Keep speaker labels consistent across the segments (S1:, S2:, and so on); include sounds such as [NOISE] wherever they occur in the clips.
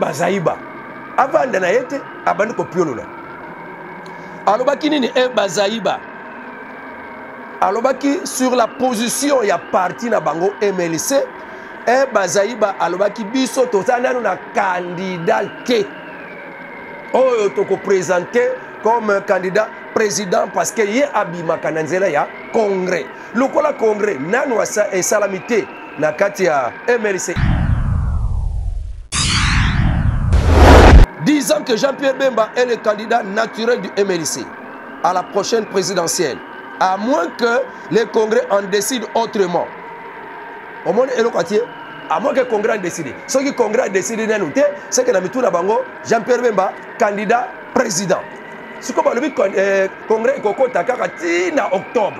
S1: bazali ba avanda na ye te abandi kopiolola alobaki nini e eh, bazali ba alobaki sur la position ya parti na bango mlc e eh, bazali ba alobaki biso toza nano na kandidat te oyo tokoprésente comme candidat président parce que ye abimaka na nzela ya congrès lokola congrès nano esalami te na kati ya mlc disant que Jean-Pierre Bemba est le candidat naturel du MLC à la prochaine présidentielle, à moins que le Congrès en décide autrement. Au moins, à moins que le Congrès en décide. Ce que le Congrès décide, décidé, c'est que Jean-Pierre Bemba, candidat président. Ce que le eh, Congrès est en octobre.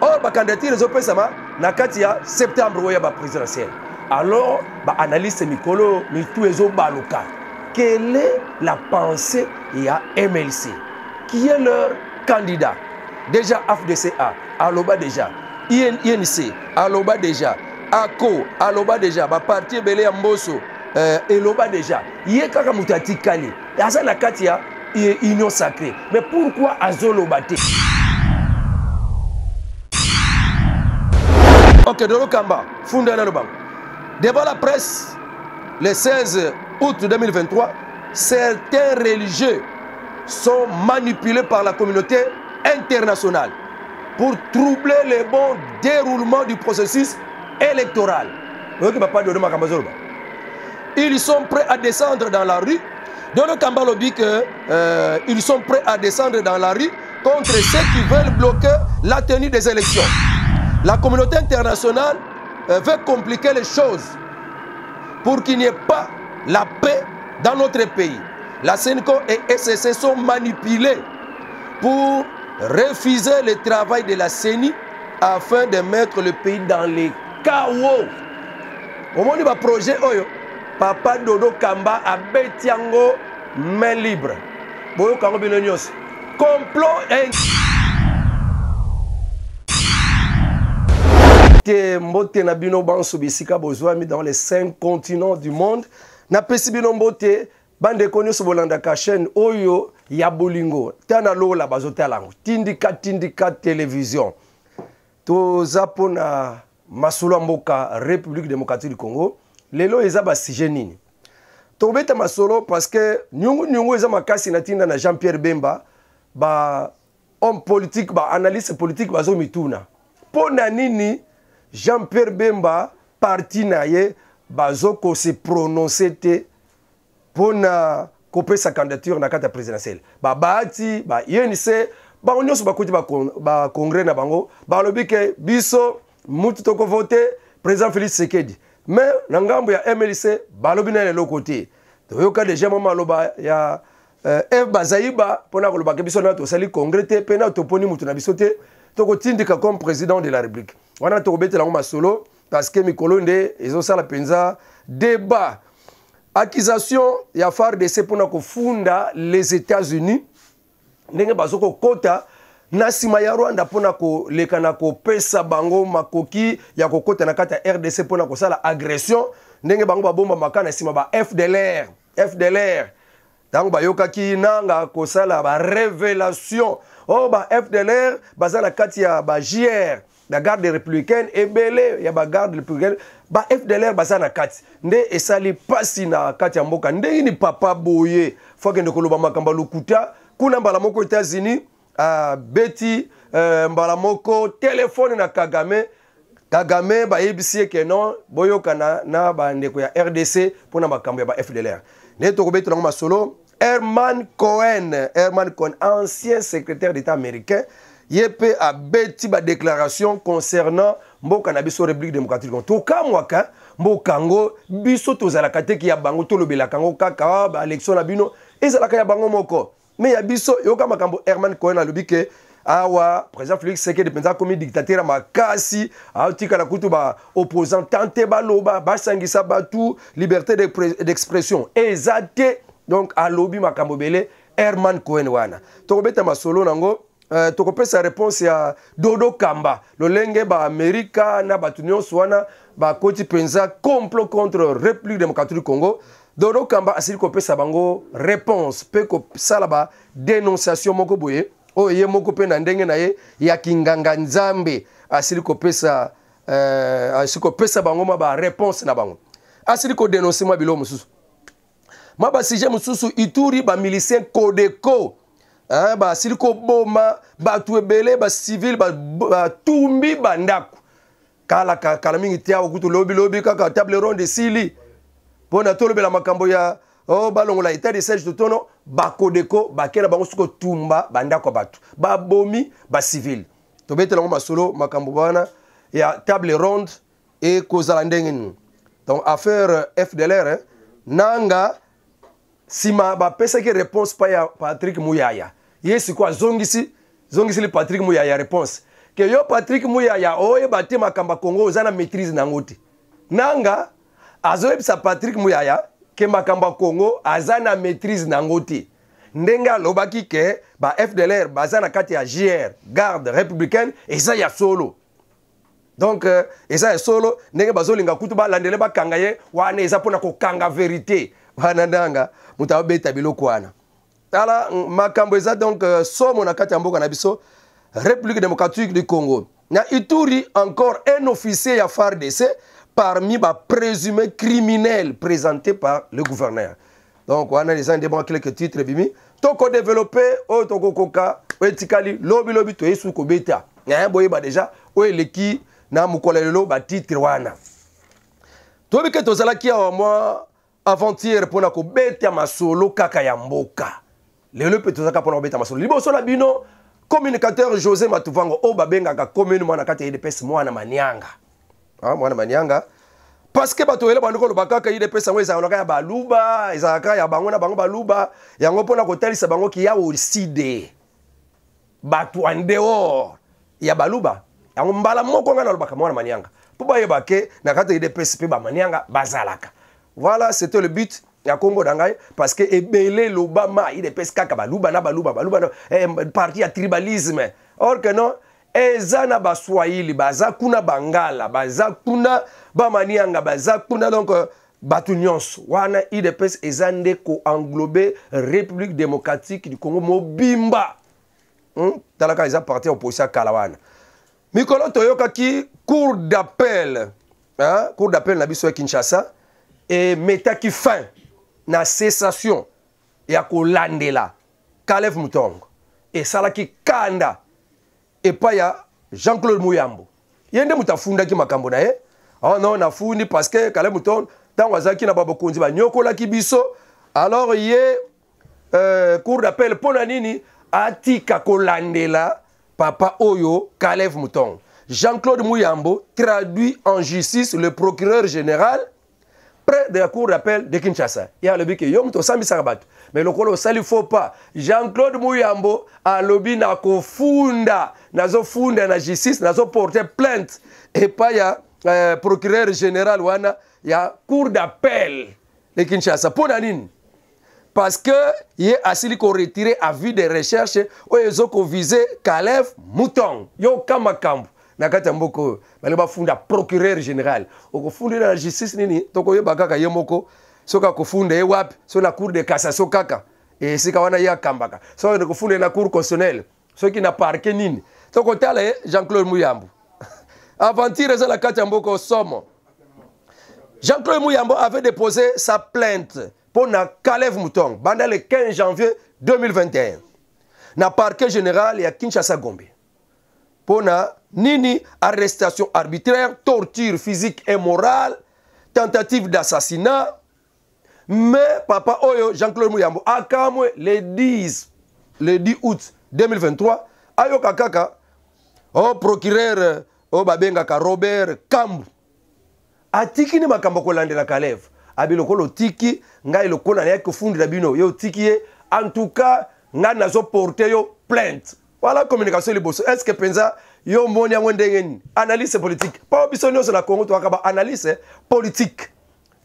S1: Or, la candidature est septembre, présidentielle. Alors, l'analyse, c'est Mikolo, mais tout est en baloka quelle est la pensée de à MLC Qui est leur candidat Déjà AFDCA, Aloba déjà, INC, Aloba déjà, ACO, Aloba déjà, va parti Belé Amboso, euh, Eloba déjà. Yé kaka moutati kali. y a une union sacrée. Mais pourquoi Azoloba te Ok, Dolo Kamba, Funda Devant la presse, le 16 août 2023, certains religieux sont manipulés par la communauté internationale pour troubler le bon déroulement du processus électoral. Ils sont prêts à descendre dans la rue. Donc, Kambalobi, euh, ils sont prêts à descendre dans la rue contre ceux qui veulent bloquer la tenue des élections. La communauté internationale euh, veut compliquer les choses pour qu'il n'y ait pas la paix dans notre pays. La Sénéco et SSC sont manipulés pour refuser le travail de la CENI afin de mettre le pays dans les chaos. Au moment du projet, Papa Dodo Kamba a Betiango main libre. Complot et... na dans les cinq continents du monde napesi bino mbote bandeko nyonso bolandaka chaîne oyo ya bolingo ta nalola bazotala yango tindika tindika televizio toza mpona masolo ya mboka république démocratique du congo lelo eza basuje nini tobeta masolo parce que niunguniungu eza makasi na ntina na jean pierre bemba bahomme politique baanalyste politique bazomituna mpo na nini jean pierre bemba parti na ye bazokoprononce te mpo na kopesa candidature na kati ya présidentielle babati bayenise bango nyonso bakuti bacongres na bango balobi ke biso mutu tokovote président félix sekedi mais na ngambo ya mlc balobi na eloko te toyoka deja mwa maloba ya eh, eve bazaiba mpona kolobaka biso na tosali congres te mpe na toponi mutu na biso te tokotindika comme président de la république wana tokobetela yango masolo parceke mikolo nde ezosala mpenza débat accusation ya fardc mpona kofunda les états-unis ndenge bazokokota na nsima ya rwanda mpona koleka na kopesa bango makoki ya kokota na kati ya rdc mpona kosala agression ndenge bango babombamaka na nsima ba fdlr fdlr ntango bayokaki nanga kosala barévélation o ba oh, fdlr baza na kati ya ba jr garde républicaine a la garde républicaine ba fdlr baza na kati nde esali na kati ya mboka a ni papa boye koloba makamba lukuta. kuna mbala moko états-unis ah, beti uh, moko téléphone na kagame kagame ba ABC na na Il ya rdc pour makambo ya ba fdlr nde betu na masolo herman cohen herman cohen ancien secrétaire d'état américain a mpe ba déclaration concernant mboka na biso république démocratique congo mwaka hein, mboka ngo biso tozalaka te ya bango tolobelaka kango kaka ah, baélection na bino ka ya bango moko Mais ya biso yoka makambo herman cohen alobi ke awa président félix sekedi Penza comme dictateur ya makasi aotikala kutu opposant tante baloba basangisa tout liberté d'expression exacte donc donc alobi makambo bele herman cohen wana tokobeta masolo nango Uh, tokopesa réponse ya dodo kamba lolenge baamerika na bato nyonso wana bakoti mpenza complot contre république démocratie du congo dodo kamba asili kopesa bango réponse mpe kosala badénonciation moko boye oyo ye moko mpe na ndenge na ye ya kinganga nzambe asili kopesa uh, asili kopesa bango mwa baréponse na bango asili kodénonce mwa biloko mosusu mwa basujet mosusu ituri bamilicien codeco basili koboma bato ebele bacivile batumbi bandako kala kala mingi te awa kutu lobilobi kaka table ronde esili mpona tolobela makambo ya o oh, balongola etat de sage totono bakodeko bake na bango soki otumba bandako ya bato babomi bacivile tobetela yango masolo makambo wana ya table ronde ekozala ndenge nini donc affaire eh, fdlr nanga nsima bapesaki réponse pa ya patrik muyaya ye sikoyo azongisi zongiseli patrik muya ya réponse ke yo patrik muyaya oyeba te makambo ya kongo oza na maîtrise na yango te nanga azoyebisa patrik muyaya ke makambo ya kongo aza na maîtrise na yango te ndenge alobaki ke ba fdlr baza na kati ya gr garde républicaine eza ya solo donc euh, eza ya solo ndenge bazolinga kutu balandele bakanga ye wana eza mpona kokanga verité wana ndanga moto abeta biloko wana tala makambo eza donc uh, somo na na biso république démocratique du congo na ituri encore un officier ya fardc parmi présumé criminel présenté par le gouverneur donc wana eza nde mwa quelque titre toko tokodevelope oyo lobi lobi etikali lobilobi toyei suki kobeta hein, boyeba deja oyo eleki na mokolo ya lelo batitre wana toyebi ke tozalaki awa mwa avant-hier mpona kobeta masolo kaka ya lelo mpe tozalaka mpona kobeta masolo liboso na bino communicateur josé matuvango oyo babengaka commune mwana kati ya idps mwana manianga ah, mwana manianga parceke bato oyele bandi koloba kaka idps yango ezalaka ya baluba ezalaka ya bango na bango baluba yango mpona kotalisa bango ki ya oside bato en dehors ya baluba yango mbala moko ngai nalobaka mwana manianga mpo bayeba ke na kati ya idps mpe bamanianga bazalaka voilà c'était le but ya nkombo na ngai parce que ebele eloba mai depesi kaka baluba na baluba baluba na eh, parti ya tribalisme or que non eza na baswahili baza kuna bangala baza kuna bamanianga baza kuna donc euh, bato nyonso wana idps eza nde koenglobe république démocratique du congo mobimba hmm? talaka eza parti ya opposition ya kala wana mikolo toyokaki cour d'appel cour d'appel na biso ya kinshasa emetaki fin la cessation ya Kalev Mutong et salaki kanda Et ya jean claude muyambo Yende Mutafunda moto makambo na ye oh ah, non nafundi parce que calef mutongo tant azalaki na bah, nyokola ki biso alors ye euh, cours d'appel pour la nini atika kolandela papa oyo Kalev mutongo jean claude muyambo traduit en justice le procureur général près de la cour d'appel de Kinshasa ye alobi ke yo moto osambisaka bato me lokola osali faux pas jean-claude muyambo alobi na kofunda nazofunda na justice nazoporte plainte epai ya eh, procureur général wana ya cour d'appel de kinshasa mpo na nini parce que ye asili koretire avis de recherche oyo ezokovise kalef mouton yo okamba kambo na mboko ya mboka bafunda procureur général okofundela na justice nini tokoyeba kaka ye moko soki akofunda ye wapi so na cour de cassation kaka esika wana ya akambaka soki nakofunda na cour constitutionnelle soki na parke nini tokotale jean claude muyambo [LAUGHS] avant eza la kati mboko jean claude muyambo avait déposé sa plainte pour na kalev mouton. banda le 15 janvier 2021 na parquet général ya kinshasa gombe mpona nini arrestation arbitraire torture physique et morale tentative d'assassinat mais papa oyo jean-claude muyambo akamwe le 10 le 10 août 2023 ayoka kaka o procureur oyo babengaka robert kambu atiki ne makambo akolandelaka lève abi lokola otiki ngai lokola nayaki kofundela bino ye otiki ye en tout cas ngai nazoporte yo plainte wala communication liboso est ce que mpenza yo omoni yango ndenge nini analyse politique mpo biso nyonso na congo towaka baanalyse politique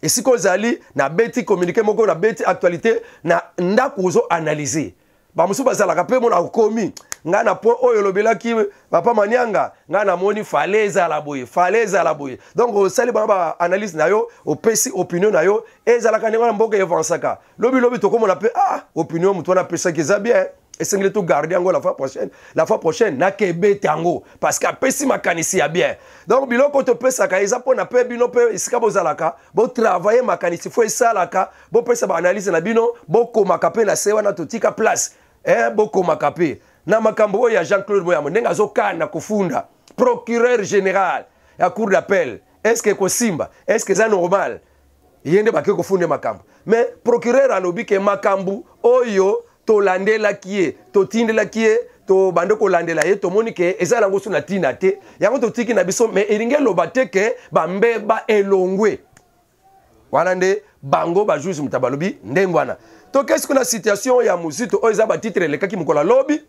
S1: esika ozali nabeti communiqué moko nabeti actualité na ndako ozoanalyse bamosusu bazalaka mpe mona akomi ngai na point oyo olobelaki papa manianga ngai namoni fale ezala boye fale ezala boye donc osali bango baanalyse na yo opesi opinion na yo ezalaka ndenge wana mboka evansaka lobilobi tokomona mpe ah opinion motu wana apesaki eza bien esengeli togarde yango la fois prochaine la fois prochaine nakebeta yango parce que apesi makanisi ya bien donc biloko topesaka eza mpona mpe bino mpe esika bozalaka botravaille makanisi fo esalaka bopesa baanalyse na bino bokomaka mpe na se wana totika place eh, bokomaka mpe na makambo oyo ya jean claude moyambo ndenge azokana kofunda procureur général ya cour d'appel estce ekosimba estce eza normal ye nde bake kofunda makambo mais procureur alobi ke makambo oyo tolandelaki ye totindelaki ye tobande kolandela ye tomoni ke eza yango so na ntina te yango totiki na biso me eringi eloba te ke bambeba elongwe wana nde bango bajuge moto balobi ndenge wana tokei siko na situation ya mozitu oyo eza batitre elekaki mokolo alobi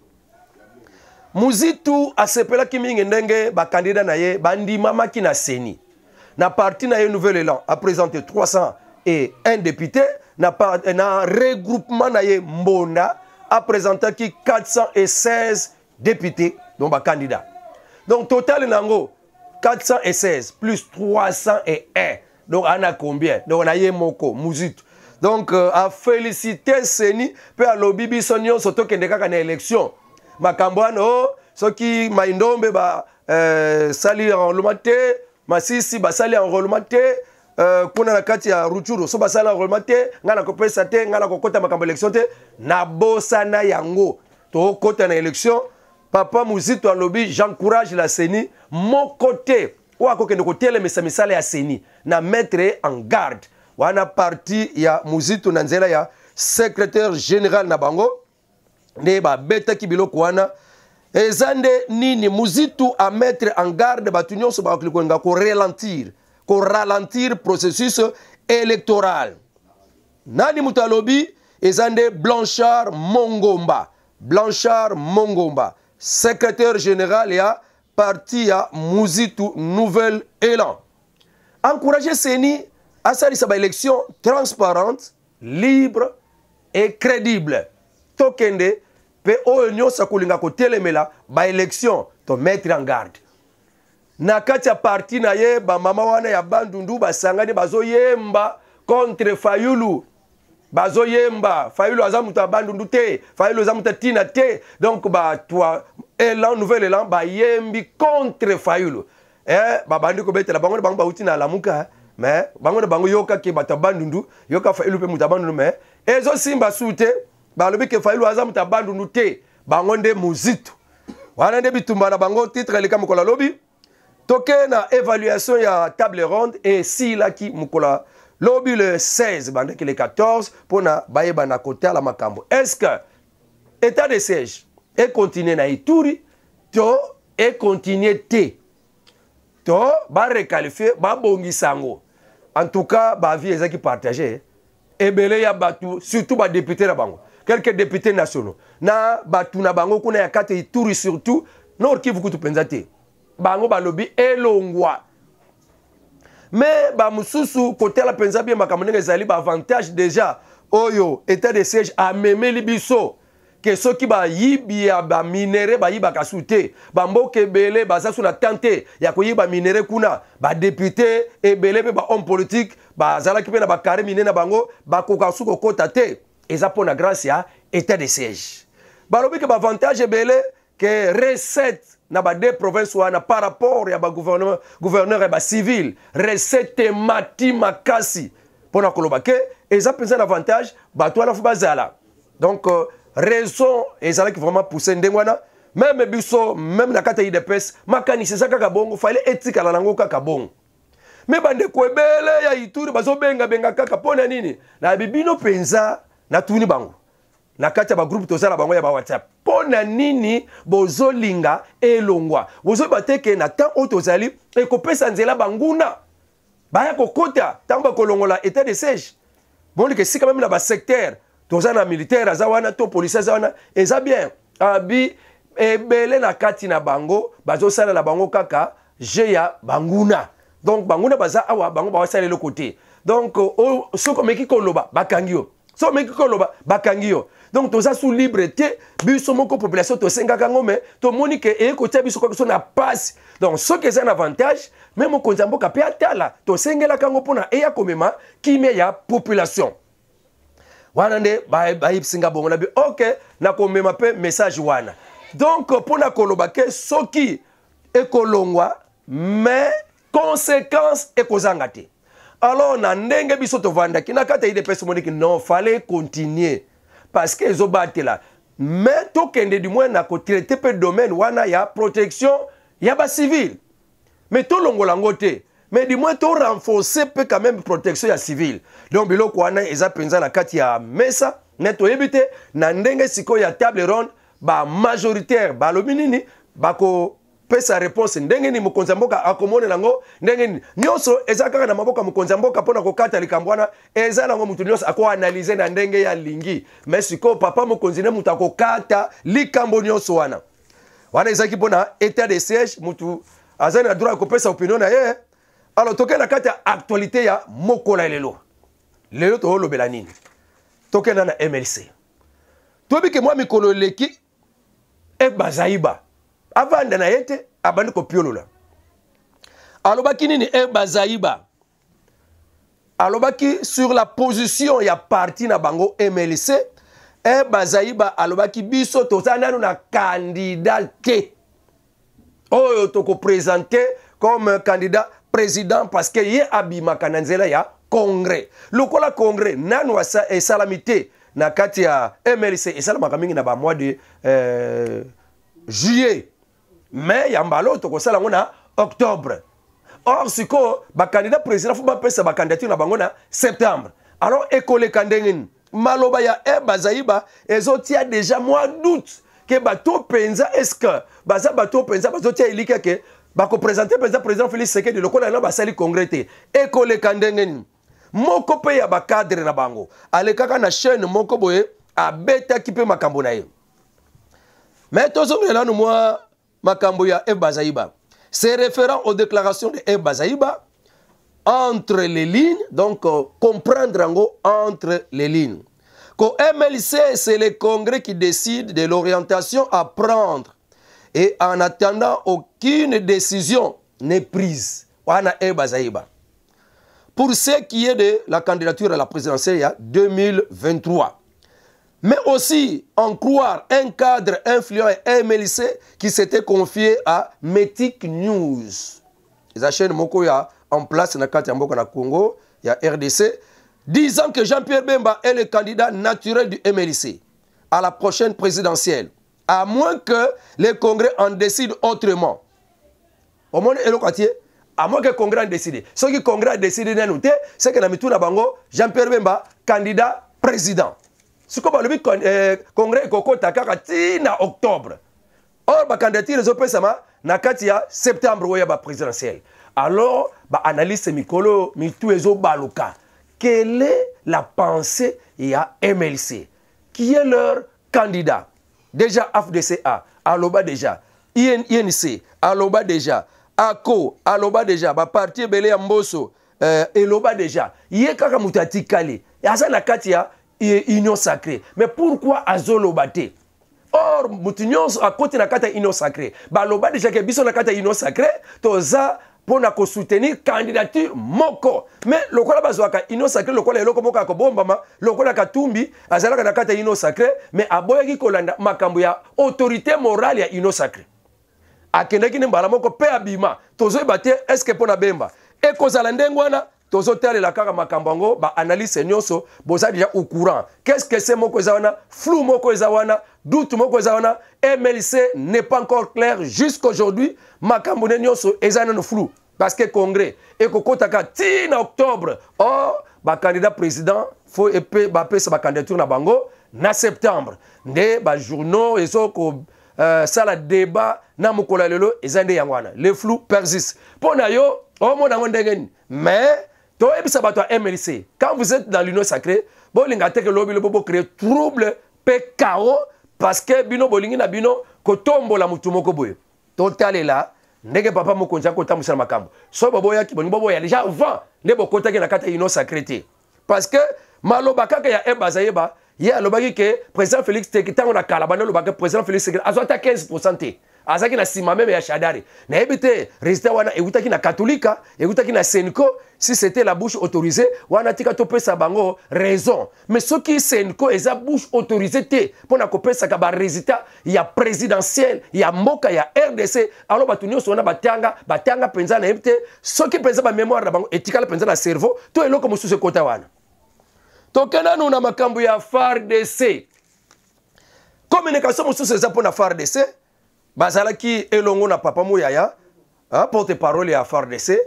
S1: mozitu asepelaki mingi ndenge bakandida na ye bandimamaki na seni na parti na ye nouvel élan apresente 301 député na, na regroupement na ye mbonda apresentaki 416 députés donc bacandidat donc total nango 416 plus 301 donc ana combien donc na ye moko muzitu donc euh, afélicité seni mpe alobi biso nyonso tokende kaka na élection makambo wana o soki maindombe basali euh, enrôlement te masisi basali enrôlement te Euh, kuna na kati ya ruturu so basala enrollement te ngai nakopesa te ngai nakokɔta makambo élection te nabosana yango tokɔta na élection papa muzito alobi j'encourage la seni moko te oyo akokende kotelemisa misala ya seni na mettre en garde wana parti ya muzito na nzela ya secrétaire général na bango nde babetaki biloko wana eza nde nini muzitu amettre en garde bato nyonso bakoki kolinga korelentir ko ralentir processus électoral nani moto alobi eza nde blanchard mongomba blanchard mongomba secrétaire général ya parti ya muzitu nouvel élan encourage seni asalisa baélection transparente libre et crédible tokende mpe oyo nyonso akolinga kotelemela baélection tomettre en garde na kati ya parti na ye bamama wana ya bandundu basangani bazoyemba contre fayulu bazoyemba fayulu aza moto ya bandundu te fayulu eza moto ya ntina te donc bato ya elan nouvel elan bayembi contre fayulu eh, babandi kobetela bango na bango bauti na alamuka eh. me bango na bango yokaki bato ya bandundu yoka fayulu mpe moto ya bandundu me ezosimba su te balobi ke fayulu aza moto ya bandundu te bango nde mozito wana nde bitumba na bango titre eleka mokolo alobi tokee na évaluation ya table ronde esilaki mokola lobi le 16 bandaki le 14 mpona bayebana kotala makambo est ce que état de siège ekontinue na ituri to ekontinue te to barekalifie babongisa yango en tout cas bavi ezalaki partage ebele ya bato surtout badepute na bango quelques députés nationaux na bato na bango kuna ya kati ituri surtout nord kivu kutu mpenza te bango balobi elongwa me bamosusu kotala mpenza bie makambo ndenge ezali baavantage déjà oyo état de siège amemeli biso ke soki bayibi ya baminere bayibaka su te bamboka ebele baza so na tante ya koyiba minere kuna badepute ebele mpe bahomme politique bazalaki mpe na bakare minene na bango bakoka su kokɔta te eza mpo na grâce ya état de siège balobi ke bavantage ebele ke recette na deux province wana par rapport ya gouverneur ya civil recette mati makasi pona na koloba ke eza mpenza avantage bato wana donc euh, raison ezalaki vraiment pousser ndengwana même biso même na kati ya makani makanisi eza kaka bongo fale etikala nango kaka bongo me bande kwebele ya ituri benga kaka nini na nini pensa na tuni bango na kati ya bagroupe toza na bango ya bawhatsapp mpo na nini bozolinga elongwa bozoyeba te ke na temps oyo tozali ekopesa nzela banguna baya kokota ntango bakolongola état de siège bolika esika meme na basecteur toza na militaire aza wana to policier aza wana eza bien abi ebele na kati na bango bazosala na bango kaka je ya banguna donc banguna baza awa bango bawasala eloko te donc soki omeki koloba bakangi yo so omeki koloba bakangi yo donc toza sous libre te biso moko population tosengaka yango me tomoni ke eye kotia biso kwa biso na pasi donc soki eza na avantage me mokonzi ya mboka mpe atala tosengelaka yango mpona eya komema kimia ya population wana nde bayebisinga bongo na bi ok nakomema mpe message wana donc mpona koloba ke soki ekolongwa mais conséquence ekozanga te alors na ndenge biso vanda, na kati ya idps omoniki non fallait continuer parce que ezobatela mais kende du moins na kotraite mpe domaine wana ya protection ya civil. mais to yango te mais du moins renforcer mpe quand même protection ya civile donc biloko wana eza mpenza na kati ya mesa neto toyebi na ndenge siko ya table ronde majoritaire bamajoritaire balobi nini bako pesa réponse ndenge nini mokonzi ya mboka akomonela yango ndenge nini nyonso eza kaka na maboko ya mokonzi ya mboka mpona kokata likambo wana eza nango motu nyonso akoanalyze na ndenge ya lingi me sikoyo papa mokonzi nde moto akokata likambo nyonso wana wana ezalaki mpona état de siège motu azali na droit ya kopesa opinion na ye alors tokende na kati ya actualité ya mokola lelo lelo toolobela nini tokenda na mlc toyebi ke mwa mikolo eleki ebazaiba avanda na ye te abandi kopiolola alobaki nini e bazaiba alobaki sur la position ya parti na bango mlc e eh, bazaiba alobaki biso toza nano na kandida te oyo tokopresente comme candidat président parce que ye abimaka na nzela ya congre lokola congre nano esalami te na kati ya mlc esalamaka mingi na bamois de euh, juillet me ya mbala oyo tokosala yango na octobre or sikoyo bakandidat président fo bapesa bakandidature na bango na septembre alors ekoleka ndenge nini maloba ya e bazali ba ezotia déjà mwa doute ke bato mpenza estce baza bato mpenza bazotia elika ke bakopresente mpenza président félix sekedi lokola yango basali congres te ekoleka ndenge nini moko mpe ya bakadre na bango alekaka na chaîne moko boye abetaki mpe makambo na ye me tozongela nu mwa C'est et C'est référent aux déclarations de Eva entre les lignes, donc euh, comprendre entre les lignes. Que MLC, c'est le Congrès qui décide de l'orientation à prendre. Et en attendant, aucune décision n'est prise. Pour ce qui est de la candidature à la présidentielle 2023 mais aussi en croire un cadre influent et MLC qui s'était confié à Metic News. Les chaîne Moko en place na dans na Congo, a RDC, disant que Jean-Pierre Bemba est le candidat naturel du MLC à la prochaine présidentielle, à moins que le Congrès en décide autrement. Au moins, à moins que le Congrès en décide. Ce que le Congrès a décidé, c'est que Jean-Pierre Bemba, candidat président. sikoyo balobi eh, congrès ekokɔta kaka ntina octobre or bacandidature ezopesama na kati ya septembre oyo ya baprésidentielle alors baanalyste mikolo mitu ezobaluka quelle est la pensée ya mlc qui est leur candidat déjà afdca aloba déjà inc aloba déjà ako aloba déjà baparti ebele ya mboso euh, eloba déjà ye kaka moto atikali aza na kati ya union sacrée mais pourquoi azoloba te or moto nyonso akoti na kati ya union sacrée baloba deja ke biso na kati ya union sacrée toza mpo na kosoutenir candidature moko me lokola bazwaka union sacré lokola eloko moko ya kobombama lokola katumbi azalaka na kati ya union sacré me aboyaki kolanda makambo ya autorité morale ya union sacré akendaki ne mbala moko mpe abima tozoyeba te estce mpo na bemba ekozala ndenge wana la cara makambango yango analyse nyonso boza deja au courant qu'est-ce que c'est moko eza flou moko eza doute moko eza mlc n'est pas encore clair jusqu'aujourd'hui makambo ne nyonso ezana no flou parce que congrès et taka. ntina octobre oh, or candidat président faut fo epe bapesa candidature na bango na septembre nde bajournaux ça euh, débat na mokolo lelo eza nde le flou persiste pona yo Oh yango ndenge mais toyebisa bato ya mlc quand vous êtes dans l'union sacrée bolinga teke lobi lobo bocréer trouble mpe kao parce que bino bolingi na bino kotombola motu moko boye totalela ndenge papa mokonzi akotambusa na makambo so boboyaki bolingi boboya déjà avant nde bokotaki na kati ya union sacrée te parce que maloba kaka ya eb azayeba ye alobaki ke président félix teke ntango na kala bande alobaki président félix teke azwata 15 pourcent te azalaki na nsima meme ya shadari nayebi te résultat wana ewutaki na katolika ewutaki na senko si c'était la bouche autorisée wana tika topesa bango raison mais soki senko eza bouche autorisée te mpo na kopesaka barésultat ya présidentiel ya mboka ya rdc alo bato nyonso wana batianga batianga mpenza nayebi te soki mpenza bamémoire na bango etikala mpenza na cerveau to eloko mosusu ekota wana tokenda nu na makambo ya fardc communication mosusu eza mpo na fardc bazalaki elongo na papa moyaya porte parole ya frdc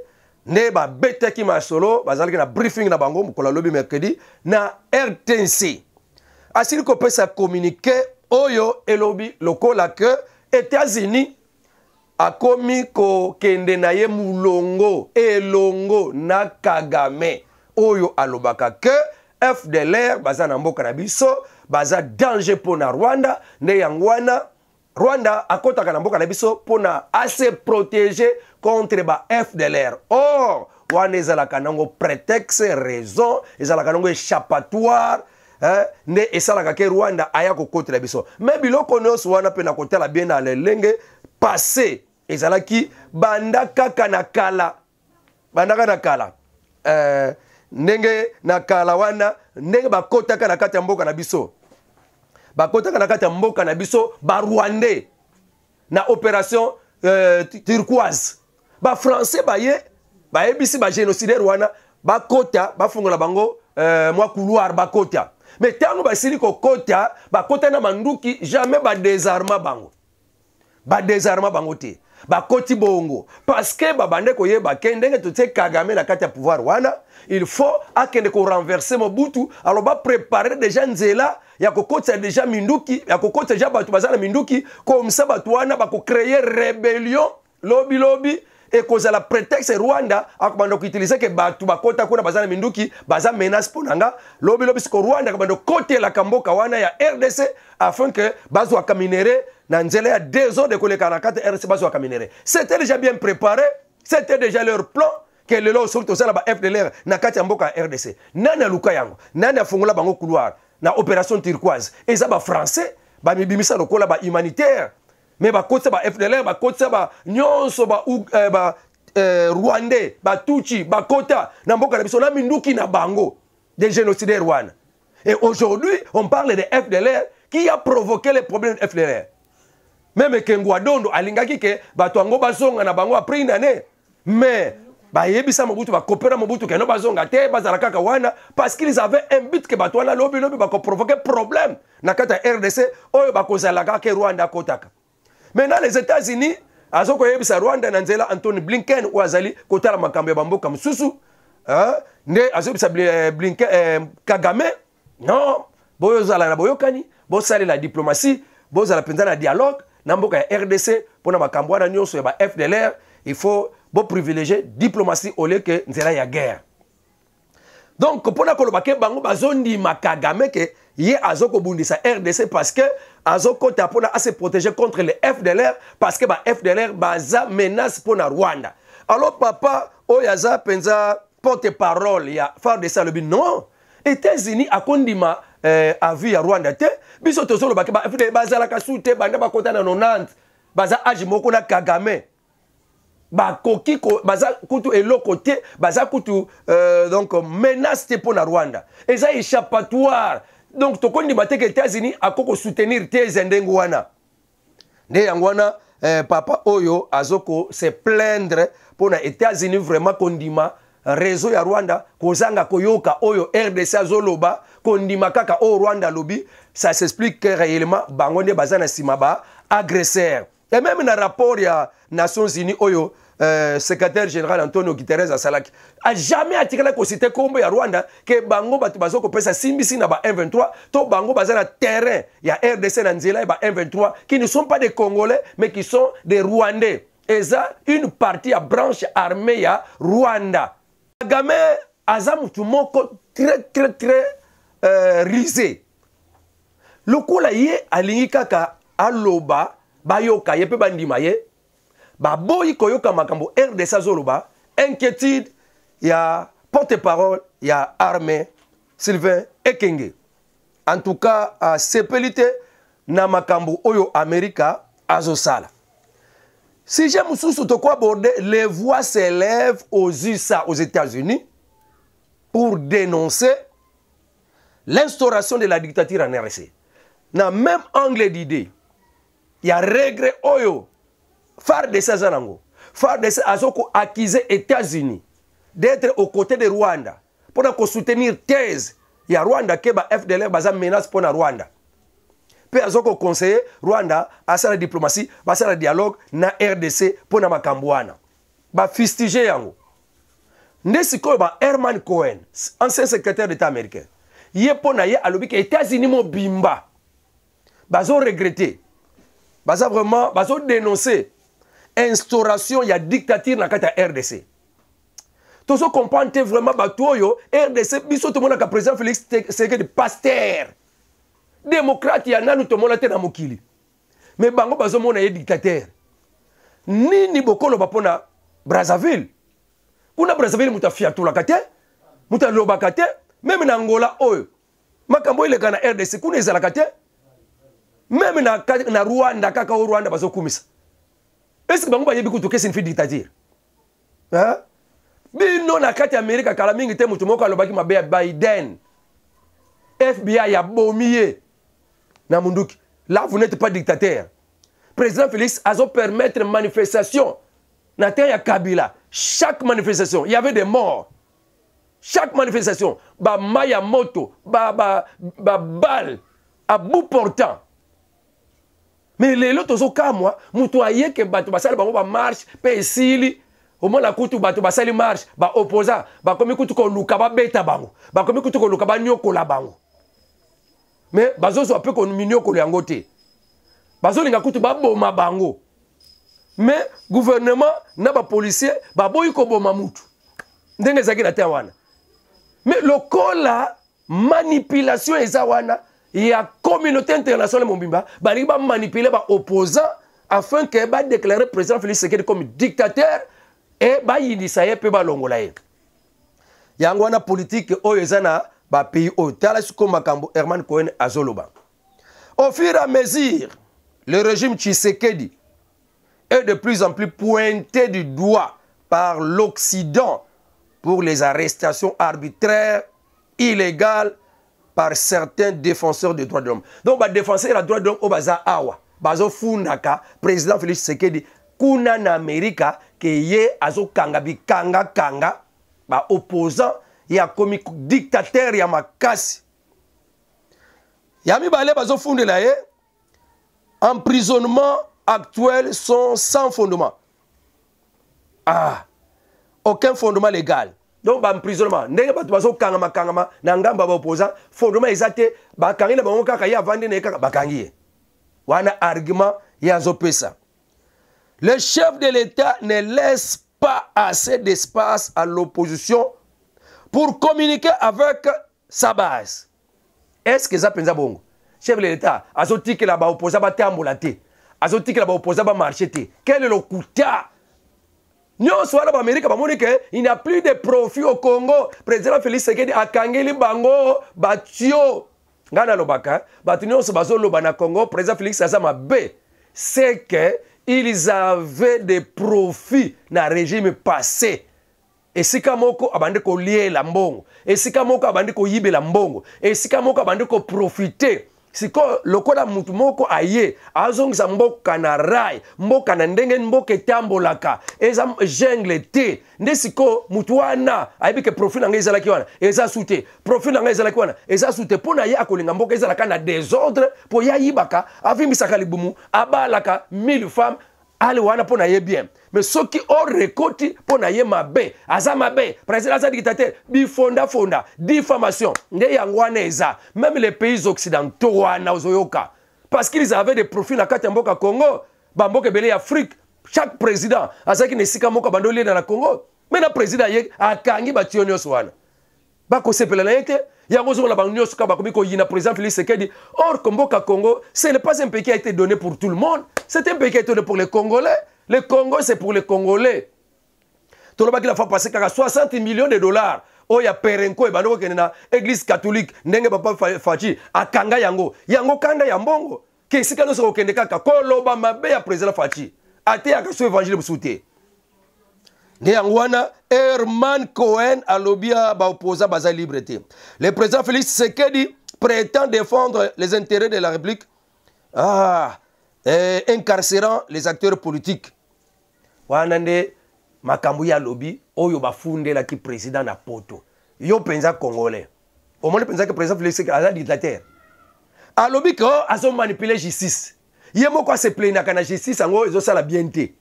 S1: nde babetaki masolo bazalaki na briefing na bango mokolo alobi mercredi na rtnc asili kopesa communiqué oyo elobi lokola ke états-unis akomi kokende na ye molongo elongo na kagame oyo alobaka ke fdlr baza na mboka na biso baza danger mpo na rwanda nde yango wana rwanda akɔtaka na mboka na biso mpona ase protege contre ba fdlr or wana ezalaka nango prétexte raison ezalaka nango échappatoire eh, nde esalaka ke rwanda aya kokotela biso me biloko nyonso wana mpe na kotala bien na lelenge passé ezalaki banda kaka na kala banda kaka na kala eh, ndenge na kala wana ndenge bakotaka na kati ya mboka na biso bakotaka na kati ya mboka na biso barwandais na opération euh, turquoise bafrançais baye bayebisi bagénocidaire wana bakota bafungola bango euh, mwa couloir bakota me ntango basili kokota bakota na manduki jamais badésarma bango badésarma bango te bakoti bongo parceke babande koyeba ke ndenge totie kagame na kati ya pouvoir wana il faut akende korenverse mobutu aloba prépare déjà nzela ya kokotisa deja minduki ya kokotisa deja bato baza na minduki komisa bato wana bakocreye rebellion lobilobi ekozala prétexte rwanda akobanda koutilize ke bato bakɔta kuna baza na minduki baza menace mpo na nga lobilobi siko rwanda akobanda kokotelaka mboka wana ya rdc afin ke bazwaka minere na nzela ya deux ans de koleka na kati rdc bazwaka minere c'était déjà bien préparé c'était déjà leur plan ke lelo osoki tozala ba fdlr na kati ya mboka ya rdc nani aluka yango nani afungola bango couloire na opération turquoise et ça français ba bamibimisa lokola ba humanitaire mais ba bakotisa ba nyonso eh, eh, Tutsi batuchi bakota na mboka na biso na minduki na bango des génocidaires Rwandais et aujourd'hui on parle de fdlr qui a provoqué les problèmes de fdlr meme kengwa dondo alingaki ke bato bazonga na bango après une année mais bayebisa mobutu bakopera mobutu keno bazonga te bazala kaka wana parce qu'ils avaient un but ke bato wana lobi lobi bakoprovoke problème na kati ya rdc oyo bakozalaka ke rwanda akotaka maintenant les états-unis aza koyebisa rwanda na nzela antony blinken oyo azali kotala makambo ya bamboka mosusu nde azoyebisa eh, blinken eh, kagame non bozala na boyokani bosalela diplomatie bozala mpenza na dialogue na mboka ya rdc mpona makambo wana nyonso ya ba fdlr il faut boprivilégie diplomatie olie ke nzela ya guerre donc mpona koloba ke bango bazondima kagame ke ye azokobundisa rdc parce que azokota mpona ase protéger contre le fdlr parce que ba fdlr baza menace mpona rwanda alors papa oyo aza mpenza porte parole ya fardc alobi non états-unis akondima eh, avis ya rwanda te biso tozolobake ba fdlr bazalaka su te banda bakota na 90 baza age moko na kagame bakoki baza kutu eloko te baza kutu euh, donc menace te mpo na rwanda eza échappatoire donc tokondima te ke états-unis akoko soutenir te eza ndenge wana nde yango wana eh, papa oyo azoko se plaindre mpo na états-unis vraiment kondima réseau ya rwanda kozanga koyoka oyo rdc azoloba kondima kaka oyo rwanda alobi ça s'explique que réellement bango nde baza na nsima ba agresseur et même na rapport ya nations unies oyo oh euh, secrétaire général antonio guterres asalaki a jamais atikala kosite kombo ya rwanda ke bango bato baza kopesa simbisi na ba 123 to bango baza na terrain ya rdc na nzela ya ba 123 qui ne sont pas des congolais mais qui sont des rwandais eza une partie ya branche armée ya rwanda kagame aza motu moko très très très euh, risé lokola ye alingi kaka aloba bayoka ye mpe bandima ye baboyi koyoka makambo rdc azoloba inquiétude ya porte parole ya armée sylvain ekenge en tout cas asepeli te na makambo oyo amerika azosala sujet mosusu tokoki aborde les voix s'élèvent aux usa aux états-unis pour dénoncer l'instauration de la dictature en rc na même angle d'idée ya regre oyo fardc aza nango fardc aza koakize états-unis d'être au côté de rwanda mpona kosoutenir thèse ya rwanda ke bafdlr baza menace mpona rwanda mpe aza kokonseye rwanda asala diplomatie basala dialogue na rdc mpona makambo wana bafustige yango nde sikoyo ba herman cohen ancien secrétaire d'état américain ye mpo na ye alobi ke états-unis mobimba bazoregrete baza vraiment dénoncer instauration a dictature na la RDC rdc tozocomprendre te vraiment batoyo rdc biso tomonaka président félix de pasteur démocrate ya nanu tomona te na mokili mais bango dictateur ni ni nini ba pona brazzaville kuna brazzaville mutafia afiatolaka te muta alobaka te même na Angola oyo makambo ile kana rdc kuna ezalaka te meme na, na rwanda kaka o rwanda bazokumisa eske bango bayebi kutu kesi nifi dictature bino na kati ya amerika kala mingi te motu moko alobaki mabe ya biden fbi yabomi ye na munduki là vous n'êtes pas dictateur président félix azopermettre manifestation na temps ya kabila chaque manifestation il y avait des morts chaque manifestation bamai ya moto babale ba, ba, ba, à bout portant me lelo tozokamwa moto aye ke bato basali bango bamarshe mpe esili omona kutu bato basali marshe baoposa bakomi kutu koluka babeta bango bakomi kutu koluka banyokola bango me bazozwa mpe kominyokolo yango te bazolinga kutu baboma bango me guvernema na bapolisier baboyi koboma mutu ndenge ezalaki na te wana me lokola manipulation eza wana Il y a la communauté internationale mobimba manipuler les opposants afin déclarer le président félix sekedi comme dictateur et y Il Il y a yango politique politike oyo eza na ba pays tala sikoyo makambo herman cohen azoloba au fur et à mesure le régime tshisekedi est de plus en plus pointé du doigt par l'occident pour les arrestations arbitraires illégales par certains défenseurs des droits de l'homme. Donc, bah, défenseur des droits de l'homme, oh, baza awa, bazo funaka, président Félix Sekedi, kuna en Amérique, ke ye azo kanga kanga kanga, ba opposant, a y dictateur Il y a mi balé bazo fundela ye, emprisonnement actuel sont sans fondement. Ah, aucun fondement légal donc l'emprisonnement, a pas kangama na le chef de l'état ne laisse pas assez d'espace à l'opposition pour communiquer avec sa base est-ce que pense à bongo chef de l'état a baopposant a te azotikela a quel est le de nyonso wana baamerika bamoni ke il n'y a plus de profit au congo président félix sekedi akangeli bango batio ngai nalobaka bato nyonso bazoloba na congo président félix aza mabe c'est que ils avaient des profits na régime passé esika moko abandi koliela mbongo esika moko abandi koyibela mbongo esika moko abandi koprofite sikoyo lokola mutu moko aye azongisa mboka na rai mboka na ndenge mboka etambolaka eza jungle te nde sikoyo mutu wana ayebi ke profit na ngai ezalaki wana eza su te profit na ngai ezalaki wana eza su te mpo na ye akolinga mboka ezalaka na desordre mpo ye ayibaka avimbisaka libumu abalaka mille femmes ali wana mpo na ye bien me soki orekoti mpo na ye mabe aza mabe président aza dictateur bifondafonda diffamation nde yango wana eza même les pays occidentaux wana ozoyoka parce qu'ils avaient des profits na kati ya mboka congo bamboka ebele ya afrique chaque président azalaki na esika moko bando olienda na congo me na président ye akangi batio nyonso wana bakosepela na ye te yango ozomona bango nyonso kaka bakomi koyina président félix sekedi or mboka congo ce n'est pas un pays qui a été donné pour tout le monde C'est un pays pour les Congolais. Le Congo, c'est pour les Congolais. Tout le monde a fait passer 60 millions de dollars. Oh, il y a Perenko et Bano église catholique. N'enge papa Fachi. Kanga yango. Yango kanda yambongo. Kesika un peu kende kaka. Koloba mabe ya président Fachi. Ate ya kaso évangile msoute. nde yango herman cohen alobi ba baoposa baza libre le président félix sekedi prétend défendre les intérêts de la république ah eh, incarcérant les acteurs politiques wana Makambuya makambo ye alobi oyo ki président na poto yo mpenza congolais omoni que président félix la dictateur alobi ke manipuler justice ye moko aseplainaka na justice ezo sala bien te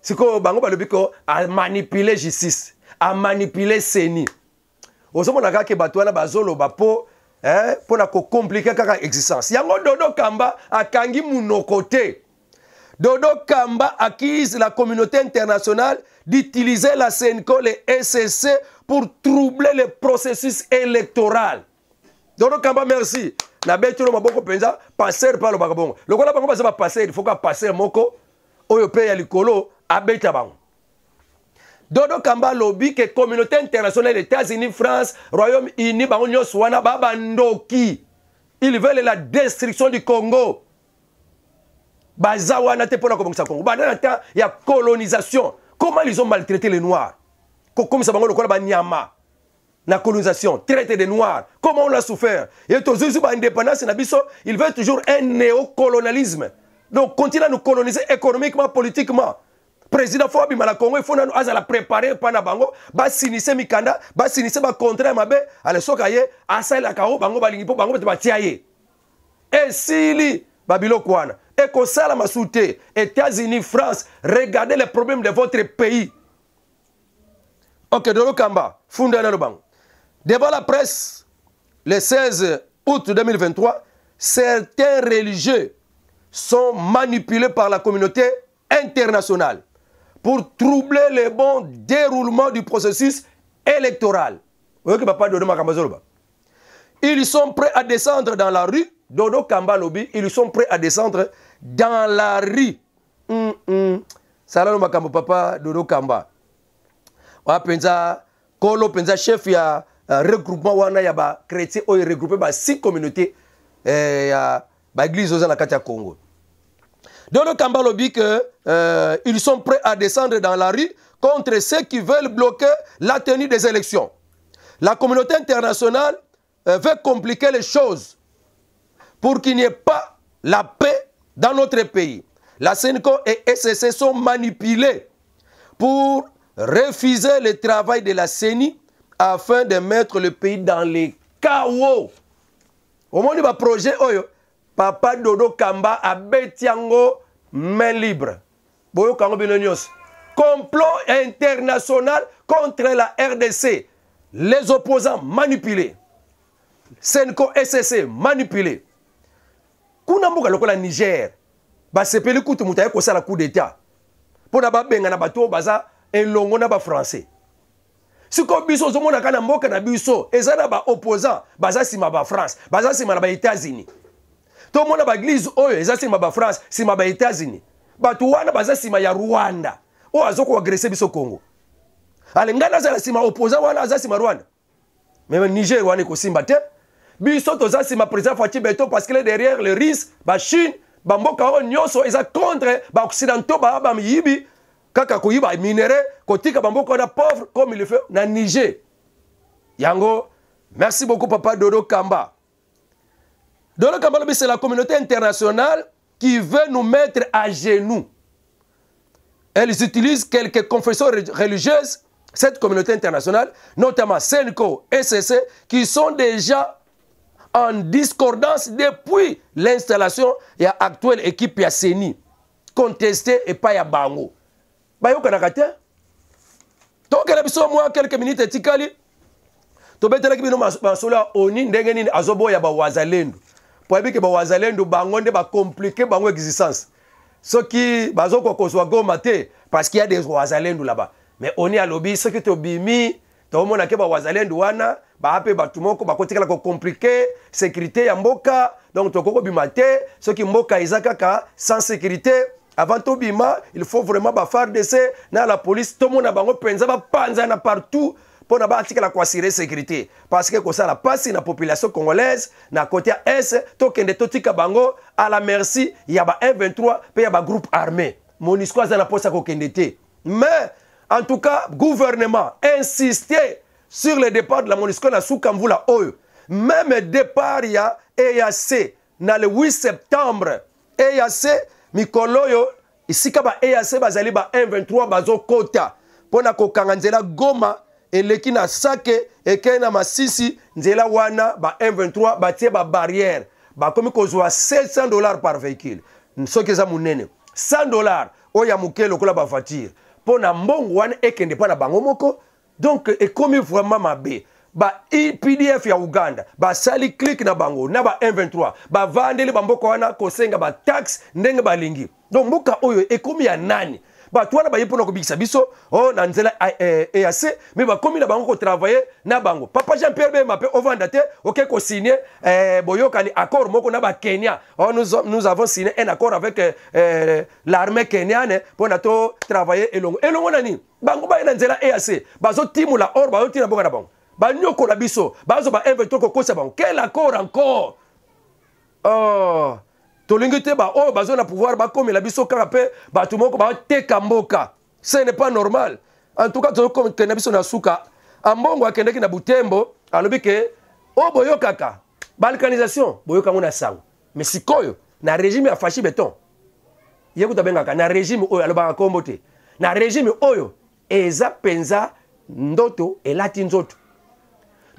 S1: sikoyo bango ko a manipuler justice amanipule seni ozomona kaka bato wana bazoloba mpo eh, pour na compliquer kaka existence yango dodo kamba akangi munokote. dodo kamba accuse la communauté internationale d'utiliser la Cnco le SSC pour troubler le processus électoral dodo kamba merci nabeti ono maboko mpenza paster mpe alobaka bongo lokola bango faut qu'à passer un moko oyo mpe à bête à dodo kamba Lobby, que communauté internationale états-unis france royaume-uni bango swana ils veulent la destruction du congo baza wana te pona colonisation congo banda na y a colonisation comment ils ont maltraité les noirs kokomisa bango lokola banyama la colonisation, traité des Noirs. Comment on l'a souffert Et aujourd'hui, Ils veulent toujours un néocolonialisme. Donc, continue à nous coloniser économiquement, politiquement président fo abima na congo ifo nanu azala préparé epai na bango basinise mikanda basinise ba contre mabe ale à aye la oyo bango balingi mpo bango bato batia ye eh, babilo kwana et eh, ko sala masoute états-unis france regardez les problèmes de votre pays ok kamba funda na bango devant la presse le 16 août 2023 certains religieux sont manipulés par la communauté internationale pour troubler le bon déroulement du processus électoral. Ils sont prêts à descendre dans la rue. Dodo Kamba ils sont prêts à descendre dans la rue. Salut, hum, hum. Papa, Dodo Kamba. Je Kolo Penza, chef ya regroupement wana ya ba chrétien, ou regroupé ba six communautés, eh, ya l'église église la Katia Congo. De Kambalo dit qu'ils euh, sont prêts à descendre dans la rue contre ceux qui veulent bloquer la tenue des élections. La communauté internationale euh, veut compliquer les choses pour qu'il n'y ait pas la paix dans notre pays. La CENICO et SSC sont manipulés pour refuser le travail de la CENI afin de mettre le pays dans les chaos. Au moment du projet, oh, papa dodo kamba a betiango main libre Boyo kango bino complot international contre la rdc les opposants manipulés senco SSC manipulé kuna mboka lokola niger sepeli kutu moto aye la coup d'état benga na bato baza en longo na Si ko biso ozomona kana na mboka na biso eza na opposant baza ba France baza sima na états unis tomona baglize oyo eza nsima bafrance nsima baetats-unis bato wana baza nsima ya rwanda oyo aza koagrese biso congo ale ngai nazala nsima oposa wana aza nsima rwanda me niger wana ekosimba te biso toza nsima président faci beto parce que le derrière le russe bachine bamboka oyo nyonso eza contre baoccidentaux baa bamiyibi kaka koyiba minere kotika bamboka wana pauvre comme il fait na niger yango merci beaucoup papa dodo kamba Donc, c'est la communauté internationale qui veut nous mettre à genoux. Elles utilisent quelques confessions religieuses, cette communauté internationale, notamment SENCO et qui sont déjà en discordance depuis l'installation de l'actuelle équipe Yasseni, contestée et pas Yabango. Bah, Donc biso minutes, oni mpo ayebi ke bawazalendo bango nde bacomplike bango existence soki bazokoka kozwa goma te parce qu'il y a des wazalendo là-bas mais oni alobi soki tobimi tomona ke bawazalendo wana baa mpe bato moko bakotikala kocomplike sécurité ya mboka donc tokoki kobima te soki mboka eza kaka sans sécurité avant tobima il faut vraiment ba fardc na la police tomona bango mpenza bapanzana partout mpona batikala la sécurité parce que la passe la population congolaise na côté ya est tokende totika bango à la merci ya ba 123 puis ya bagroupe armé monisco aza na la ya kokende mais en tout cas gouvernement insister sur le départ de la monisco la suka O.E. même départ ya eac na le 8 septembre eac mikolo oyo esika ba eac bazali ba 123 bazokota mpo na kokanga goma eleki na sake ekei na masisi nzela wana ba m23 batie babarrière bakomi kozwa 700 dollar par véhicule soki eza monene 100 dollar oyo ya moke lokola bavoiture mpo na mbongo wana ekende mpa na bango moko donc ekomi vraiment mabe ba pdf ya uganda basali clike na bango na ba m23 bavandeli bamboka wana kosenga bataxe ndenge balingi donc mboka oyo ekomi ya nani bato wana baye mpona kobikisa biso o oh, na nzela eac eh, eh, e me bakomi na bango kotravaille na bango papa jean pierre bema mpe ovanda te oke kosigne eh, boyokani accord moko na bakenya oh, nous avons signé un accord avec l'armée kenyane mpona totravaille elongo elongo na nini bango baye na nzela eac bazotimula or bazotina bongo na bango banyokola biso bazwa ba invito kokosa bango quel accord encore oh. tolingi te baoyo oh, bazoya na pouvoir bakomela biso kaka mpe bato moko bateka mboka ce n'est pas normal en tout cas tozokende biso na suka ambongo akendaki na butembo alobi ke oyo oh, boyokaka balkanisation boyokango na sango mais sikoyo na régime ya fashi beton ye kuta abengaka na régime oyo alobaka nkombo te na régime oyo eza mpenza ndoto elati nzoto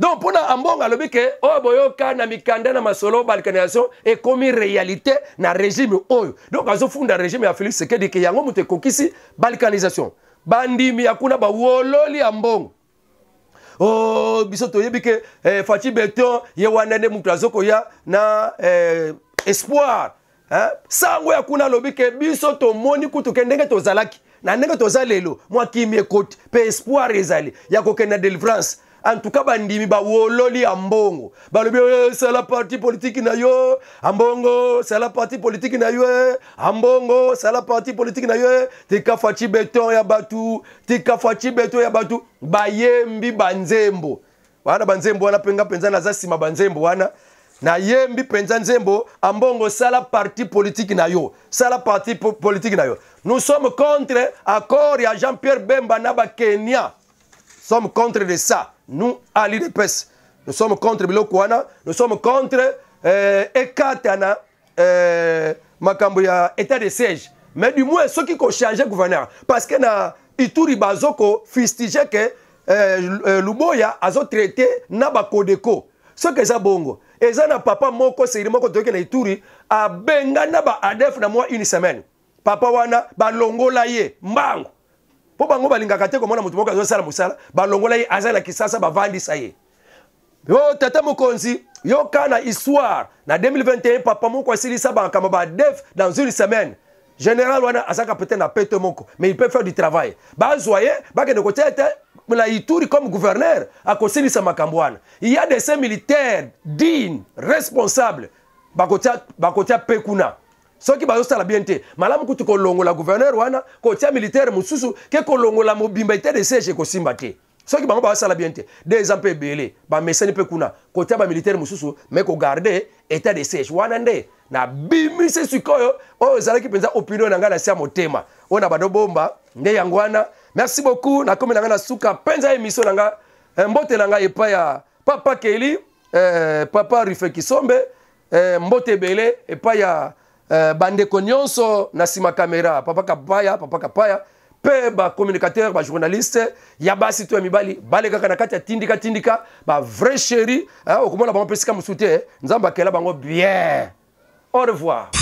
S1: donc mpona ambongo alobi ke oyo oh, boyoka na mikanda na masolo balkanisation ekomi réalité na régime oyo donc azofunda régime ya félix sekedi ke yango moto ekokisi balkanisation bandimi ya kuna bawololi ya mbongo o oh, biso toyebi ke eh, faci beton ye wana nde moto azokoya na eh, espoir eh? sango ya kuna alobi ke biso tomoni kutu ke ndenge tozalaki na ndenge toza lelo mwa kimi ekoti mpe espoir ezali ya kokende na délivrance antuka bandimi bawololi ya mbongo balobi eh, sala parti politiki na yo ambongo sala parti politiki na yo eh. ambongo sala parti politiki na yo eh. tika faci beton ya bato tika faci beton ya bato bayembi banzembo wana banzembo wana mpenga mpenza naza nsima banzembo wana nayembi mpenza nzembo ambongo sala parti politike na yo sala parti politike na yo nous sommes contre accord ya jean pierre bemba na bakenya sommes contre de ça nous, à l'IDPS, nous sommes contre Bilokwana, nous sommes contre euh, Ekatana, euh, Makambuya, état de siège. Mais du moins, ceux qui ont changé gouverneur, parce que na Ituri Bazoko fustigé que euh, euh Luboya a traité Naba Kodeko. Ce que ça bongo. Et ça, na papa moko, c'est moko toke na Ituri, a benga Naba Adef na moi une semaine. Papa wana, ba longo la ye, mbango. mpo bango balingaka te komona moto moko azosala mosala balongola ye aza na kisasa bavandisa ye yo tata mokonzi yoka na histoire na 2021 papa moko asilisa bankambo ba def dans une semaine général wana azaka peut-être na pete moko mais il peut faire du travail bazwa ye bakende kotia te na ituri comme gouverneur akosilisa makambo wana il y a des militaires dignes responsables bakotia bakotia mpe kuna soki bazosala bien te malamu kutu kolongola guverner wana kotia militaire mosusu ke kolongola mobimba itdcs ekosimba te soki bango bazosala bien te de eza mpe ebele bamesani mpe kuna kotia bamilitaire mosusu me kogarde etat de siège wana nde nabimisi sikoyo oyo ezalaki mpenza opinion na ngai na sia motema oyo na badobomba nde yango wana merci beaucoup nakomi na ngai na suka mpenza émission na nga eh, mbote na ngai epai ya papa keli eh, papa rufe kisombe eh, mbote ebele epai ya uh, bandeko nyonso na nsima kamera papa kapaya papa kapaya mpe bacommunicateur bajournaliste ya basi to ya mibali balekaka na kati ya tindikatindika bavrai chéri okomona bango mpe sika mosu te nzambe akela bango bien au revoir